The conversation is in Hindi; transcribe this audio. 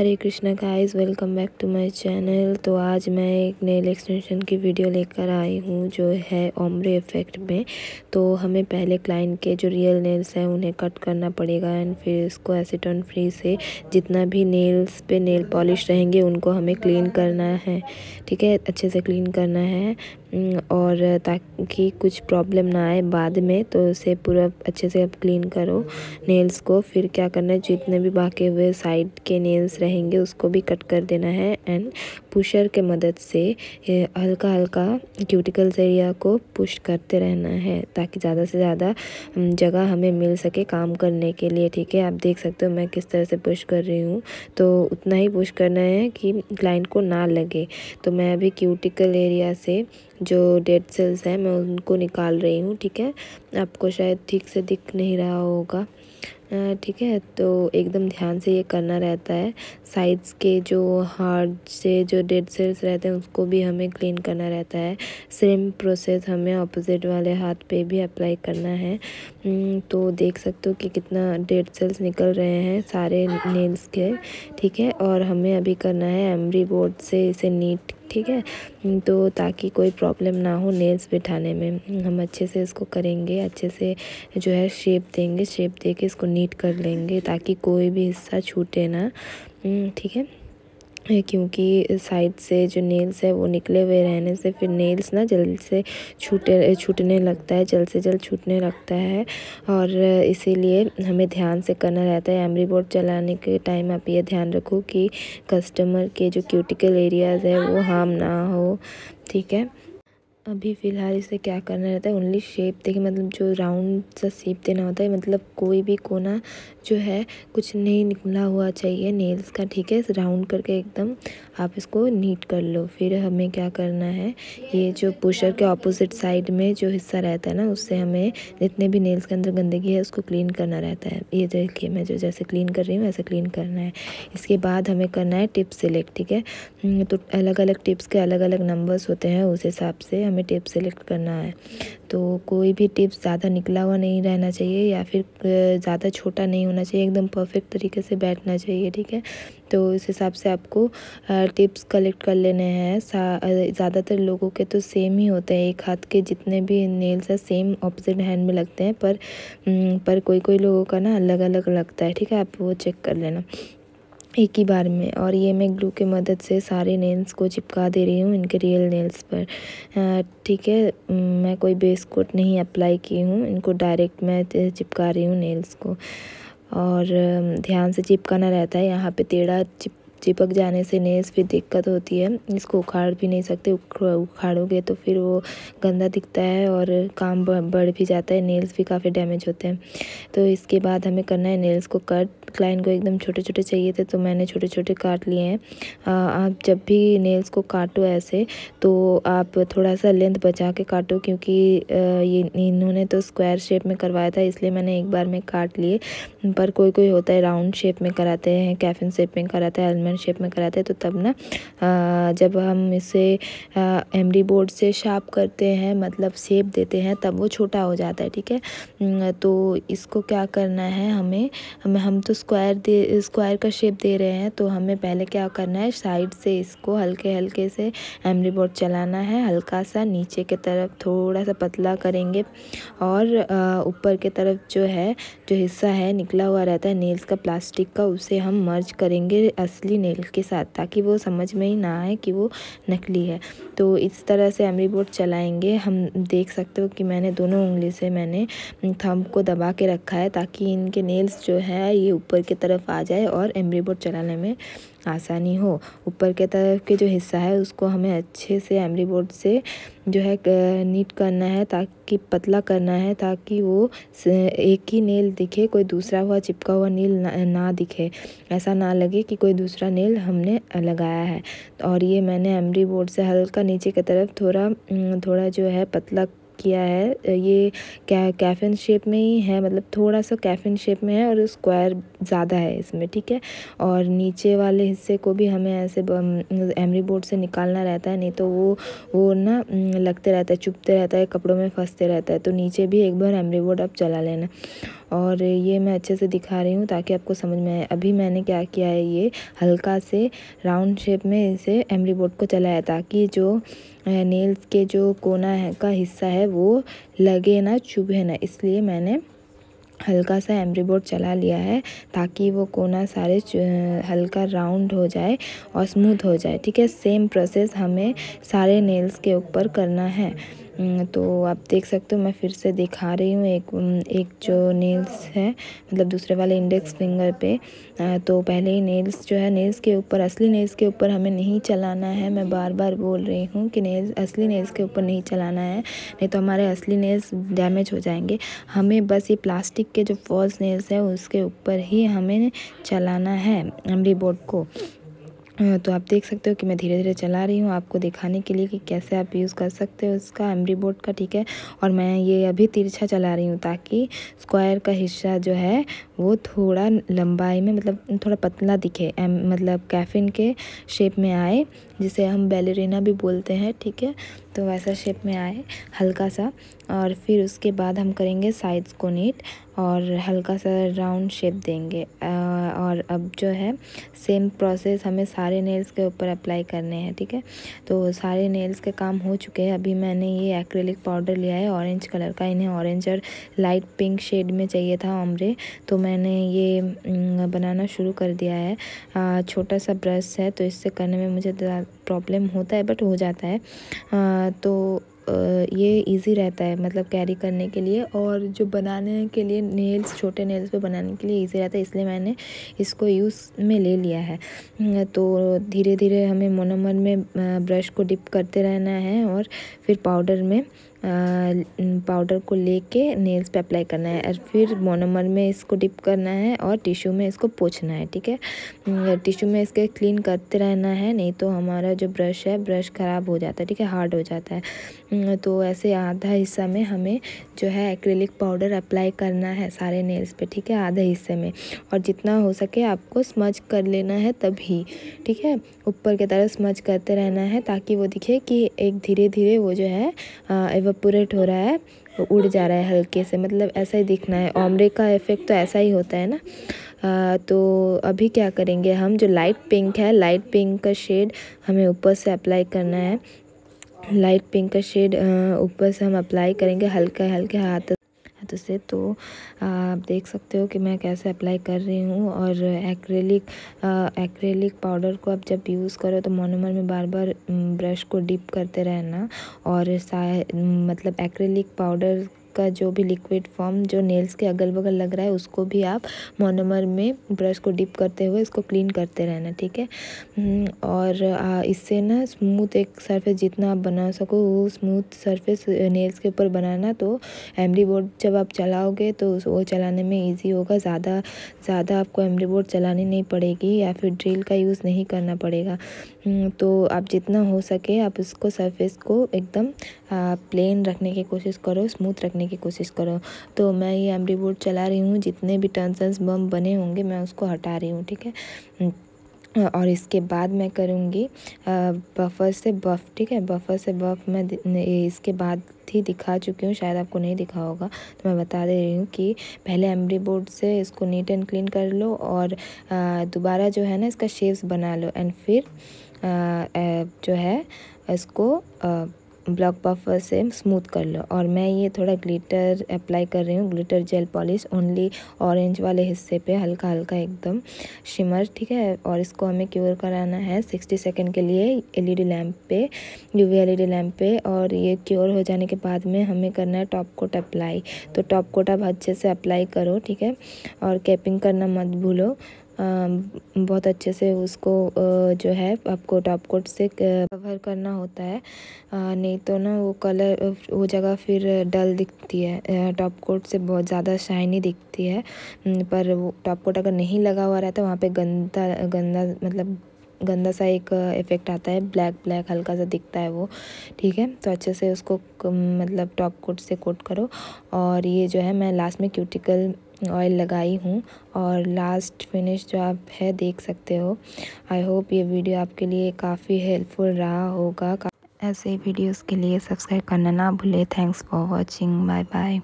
Hare Krishna guys welcome back to my channel तो आज मैं एक नेल एक्सटेंशन की वीडियो लेकर आई हूँ जो है ओमरे इफ़ेक्ट में तो हमें पहले क्लाइंट के जो रियल नेल्स हैं उन्हें कट करना पड़ेगा एंड फिर इसको एसिटोन फ्री से जितना भी नेल्स पे नेल पॉलिश रहेंगे उनको हमें क्लीन करना है ठीक है अच्छे से क्लीन करना है हम्म, और ताकि कुछ प्रॉब्लम ना आए बाद में तो उसे पूरा अच्छे से आप क्लीन करो नेल्स को फिर क्या करना है जितने भी बाकी हुए साइड के नेल्स रहेंगे उसको भी कट कर देना है एंड पुशर के मदद से हल्का हल्का क्यूटिकल्स एरिया को पुश करते रहना है ताकि ज़्यादा से ज़्यादा जगह हमें मिल सके काम करने के लिए ठीक है आप देख सकते हो मैं किस तरह से पुश कर रही हूँ तो उतना ही पुश करना है कि क्लाइंट को ना लगे तो मैं अभी क्यूटिकल एरिया से जो डेड सेल्स हैं मैं उनको निकाल रही हूँ ठीक है आपको शायद ठीक से दिख नहीं रहा होगा ठीक है तो एकदम ध्यान से ये करना रहता है साइड्स के जो हार्ड से जो डेड सेल्स रहते हैं उसको भी हमें क्लीन करना रहता है सेम प्रोसेस हमें ऑपोजिट वाले हाथ पे भी अप्लाई करना है हम्म, तो देख सकते हो कि कितना डेड सेल्स निकल रहे हैं सारे नेल्स के ठीक है और हमें अभी करना है एमरी बोर्ड से इसे नीट ठीक है तो ताकि कोई प्रॉब्लम ना हो नेल्स बिठाने में हम अच्छे से इसको करेंगे अच्छे से जो है शेप देंगे शेप दे के इसको नीट कर लेंगे ताकि कोई भी हिस्सा छूटे ना ठीक है क्योंकि साइड से जो नेल्स है वो निकले हुए रहने से फिर नेल्स ना जल्द से छूटे छूटने लगता है जल्द से जल्द छूटने लगता है और इसीलिए हमें ध्यान से करना रहता है एमरी बोर्ड चलाने के टाइम आप ये ध्यान रखो कि कस्टमर के जो क्यूटिकल एरियाज़ है वो हार्म ना हो ठीक है अभी फ़िलहाल इसे क्या करना रहता है ओनली शेप देखिए मतलब जो राउंड सा शेप देना होता है मतलब कोई भी कोना जो है कुछ नहीं निकला हुआ चाहिए नेल्स का ठीक है राउंड करके एकदम आप इसको नीट कर लो फिर हमें क्या करना है ये जो पुशर के ऑपोजिट साइड में जो हिस्सा रहता है ना उससे हमें जितने भी नेल्स के अंदर गंदगी है उसको क्लीन करना रहता है ये देखिए मैं जो जैसे क्लीन कर रही हूँ वैसे क्लीन करना है इसके बाद हमें करना है टिप्स सेलेक्ट ठीक है हम्म, तो अलग अलग टिप्स के अलग अलग नंबर्स होते हैं उस हिसाब से हमें टेप सेलेक्ट करना है तो कोई भी टेप ज़्यादा निकला हुआ नहीं रहना चाहिए या फिर ज़्यादा छोटा नहीं होना चाहिए एकदम परफेक्ट तरीके से बैठना चाहिए ठीक है तो इस हिसाब से आपको टिप्स कलेक्ट कर लेने हैं ज़्यादातर लोगों के तो सेम ही होते हैं एक हाथ के जितने भी नेल्स हैं सेम ऑपोजिट हैंड में लगते हैं पर पर कोई कोई लोगों का ना अलग अलग लगता है ठीक है आप वो चेक कर लेना एक ही बार में और ये मैं ग्लू के मदद से सारे नेल्स को चिपका दे रही हूँ इनके रियल नेल्स पर ठीक है मैं कोई बेस कोट नहीं अप्लाई की हूँ इनको डायरेक्ट मैं चिपका रही हूँ नेल्स को और ध्यान से चिपकाना रहता है यहाँ पे टेढ़ा चिप चिपक जाने से नेल्स फिर दिक्कत होती है इसको उखाड़ भी नहीं सकते उखाड़ोगे तो फिर वो गंदा दिखता है और काम बढ़ भी जाता है नेल्स भी काफ़ी डैमेज होते हैं तो इसके बाद हमें करना है नेल्स को कट क्लाइंट को एकदम छोटे छोटे चाहिए थे तो मैंने छोटे छोटे काट लिए हैं आप जब भी नेल्स को काटो ऐसे तो आप थोड़ा सा लेंथ बचा के काटो क्योंकि ये इन्होंने तो स्क्वायर शेप में करवाया था इसलिए मैंने एक बार में काट लिए पर कोई कोई होता है राउंड शेप में कराते हैं कैफिन शेप में कराते हैं डायमंड शेप में कराते हैं तो तब ना जब हम इसे एमडी बोर्ड से शार्प करते हैं मतलब शेप देते हैं तब वो छोटा हो जाता है ठीक है तो इसको क्या करना है हमें हमें हम तो स्क्वायर दे स्क्वायर का शेप दे रहे हैं तो हमें पहले क्या करना है साइड से इसको हल्के हल्के से एमरी बोर्ड चलाना है हल्का सा नीचे के तरफ थोड़ा सा पतला करेंगे और ऊपर के तरफ जो है जो हिस्सा है निकला हुआ रहता है नेल्स का प्लास्टिक का उसे हम मर्ज करेंगे असली नेल के साथ ताकि वो समझ में ही ना आए कि वो नकली है तो इस तरह से एमरी बोर्ड चलाएंगे हम देख सकते हो कि मैंने दोनों उंगली से मैंने थम को दबा के रखा है ताकि इनके नेल्स जो है ये ऊपर की तरफ आ जाए और एमरी बोर्ड चलाने में आसानी हो ऊपर के तरफ के जो हिस्सा है उसको हमें अच्छे से एमरी बोर्ड से जो है नीट करना है ताकि पतला करना है ताकि वो एक ही नेल दिखे कोई दूसरा हुआ चिपका हुआ नील ना, ना दिखे ऐसा ना लगे कि कोई दूसरा नेल हमने लगाया है और ये मैंने एमरी बोर्ड से हल्का नीचे की तरफ थोड़ा थोड़ा जो है पतला किया है ये कै कैफिन शेप में ही है मतलब थोड़ा सा कैफिन शेप में है और स्क्वायर ज़्यादा है इसमें ठीक है और नीचे वाले हिस्से को भी हमें ऐसे एमरी बोर्ड से निकालना रहता है नहीं तो वो वो ना लगते रहता है चुपते रहता है कपड़ों में फंसते रहता है तो नीचे भी एक बार एमरी बोर्ड आप चला लेना और ये मैं अच्छे से दिखा रही हूँ ताकि आपको समझ में आए अभी मैंने क्या किया है ये हल्का से राउंड शेप में इसे एमरी बोर्ड को चलाया ताकि जो नेल्स के जो कोना है का हिस्सा है वो लगे ना चुभे ना इसलिए मैंने हल्का सा एमरी बोर्ड चला लिया है ताकि वो कोना सारे हल्का राउंड हो जाए और स्मूथ हो जाए ठीक है सेम प्रोसेस हमें सारे नेल्स के ऊपर करना है हम्म, तो आप देख सकते हो मैं फिर से दिखा रही हूँ एक एक जो नेल्स है मतलब दूसरे वाले इंडेक्स फिंगर पे तो पहले ही नेल्स जो है नेल्स के ऊपर असली नेल्स के ऊपर हमें नहीं चलाना है मैं बार बार बोल रही हूँ कि नेल्स असली नेल्स के ऊपर नहीं चलाना है नहीं तो हमारे असली नेल्स डैमेज हो जाएंगे हमें बस ये प्लास्टिक के जो फॉल्स नेल्स है उसके ऊपर ही हमें चलाना है एमडी बोर्ड को तो आप देख सकते हो कि मैं धीरे धीरे चला रही हूँ आपको दिखाने के लिए कि कैसे आप यूज़ कर सकते हो इसका एमरी बोर्ड का ठीक है और मैं ये अभी तिरछा चला रही हूँ ताकि स्क्वायर का हिस्सा जो है वो थोड़ा लंबाई में मतलब थोड़ा पतला दिखे एम मतलब कैफिन के शेप में आए जिसे हम बैलेरिना भी बोलते हैं ठीक है तो वैसा शेप में आए हल्का सा और फिर उसके बाद हम करेंगे साइड्स को नीट और हल्का सा राउंड शेप देंगे होगा और अब जो है सेम प्रोसेस हमें सारे नेल्स के ऊपर अप्लाई करने हैं ठीक है तो सारे नेल्स के काम हो चुके हैं अभी मैंने ये एक्रेलिक पाउडर लिया है ऑरेंज कलर का इन्हें ऑरेंज और लाइट पिंक शेड में चाहिए था ऑमरे तो मैंने ये बनाना शुरू कर दिया है छोटा सा ब्रश है तो इससे करने में मुझे प्रॉब्लम होता है बट हो जाता है तो ये इजी रहता है मतलब कैरी करने के लिए और जो बनाने के लिए नेल्स छोटे नेल्स पे बनाने के लिए इजी रहता है इसलिए मैंने इसको यूज़ में ले लिया है तो धीरे धीरे हमें मोनोमर में ब्रश को डिप करते रहना है और फिर पाउडर में पाउडर को लेके नेल्स पे अप्लाई करना है और फिर मोनोमर में इसको डिप करना है और टिश्यू में इसको पोछना है ठीक है टिश्यू में इसके क्लीन करते रहना है नहीं तो हमारा जो ब्रश है ब्रश ख़राब हो जाता है ठीक है हार्ड हो जाता है तो ऐसे आधा हिस्सा में हमें जो है एक्रेलिक पाउडर अप्लाई करना है सारे नेल्स पर ठीक है आधे हिस्से में और जितना हो सके आपको स्मज कर लेना है तभी ठीक है ऊपर की तरफ स्मज करते रहना है ताकि वो दिखे कि एक धीरे धीरे वो जो है इवोपोरेट हो रहा है वो उड़ जा रहा है हल्के से मतलब ऐसा ही दिखना है ऑमरे का इफ़ेक्ट तो ऐसा ही होता है ना आ, तो अभी क्या करेंगे हम जो लाइट पिंक है लाइट पिंक का शेड हमें ऊपर से अप्लाई करना है लाइट पिंक का शेड ऊपर से हम अप्लाई करेंगे हल्के हल्के हाथ हाथ से तो आप देख सकते हो कि मैं कैसे अप्लाई कर रही हूँ और एक्रेलिक एक्रेलिक पाउडर को आप जब यूज़ करो तो मोनोमर में बार बार ब्रश को डिप करते रहना और मतलब एक्रेलिक पाउडर का जो भी लिक्विड फॉर्म जो नेल्स के अगल बगल लग रहा है उसको भी आप मोनोमर में ब्रश को डिप करते हुए इसको क्लीन करते रहना ठीक है हम्म, और इससे ना स्मूथ एक सरफेस जितना आप बना सको वो स्मूथ सरफेस नेल्स के ऊपर बनाना तो एमरी बोर्ड जब आप चलाओगे तो वो चलाने में ईजी होगा ज़्यादा ज़्यादा आपको एमरी बोर्ड चलानी नहीं पड़ेगी या फिर ड्रिल का यूज़ नहीं करना पड़ेगा हम्म, तो आप जितना हो सके आप उसको सरफेस को एकदम प्लेन रखने की कोशिश करो स्मूथ रखने की कोशिश करो तो मैं ये एमरी बोर्ड चला रही हूँ जितने भी टर्नसन्स बम बने होंगे मैं उसको हटा रही हूँ ठीक है हम्म, और इसके बाद मैं करूँगी बफर से बफ ठीक है बफर से बफ मैं इसके बाद ही दिखा चुकी हूँ शायद आपको नहीं दिखा होगा तो मैं बता दे रही हूँ कि पहले एमरी बोर्ड से इसको नीट एंड क्लीन कर लो और दोबारा जो है ना इसका शेप्स बना लो एंड फिर जो है इसको ब्लॉक पफ से स्मूथ कर लो और मैं ये थोड़ा ग्लिटर अप्लाई कर रही हूँ glitter gel polish only orange वाले हिस्से पे हल्का हल्का एकदम शिमर ठीक है और इसको हमें क्योर कराना है 60 सेकेंड के लिए एलईडी लैंप पे यूवी एलईडी लैंप पे और ये क्योर हो जाने के बाद में हमें करना है टॉप कोट अप्लाई तो टॉप कोट आप अच्छे से अप्लाई करो ठीक है और कैपिंग करना मत भूलो बहुत अच्छे से उसको जो है आपको टॉप कोट से कवर करना होता है नहीं तो ना वो कलर वो जगह फिर डल दिखती है टॉप कोट से बहुत ज़्यादा शाइनी दिखती है पर वो टॉप कोट अगर नहीं लगा हुआ रहता वहाँ पे गंदा गंदा मतलब गंदा सा एक इफ़ेक्ट आता है ब्लैक ब्लैक हल्का सा दिखता है वो ठीक है तो अच्छे से उसको मतलब टॉप कोट से कोट करो और ये जो है मैं लास्ट में क्यूटिकल ऑयल लगाई हूँ और लास्ट फिनिश जो आप है देख सकते हो आई होप ये वीडियो आपके लिए काफ़ी हेल्पफुल रहा होगा ऐसे वीडियोस के लिए सब्सक्राइब करना ना भूले thanks for watching bye bye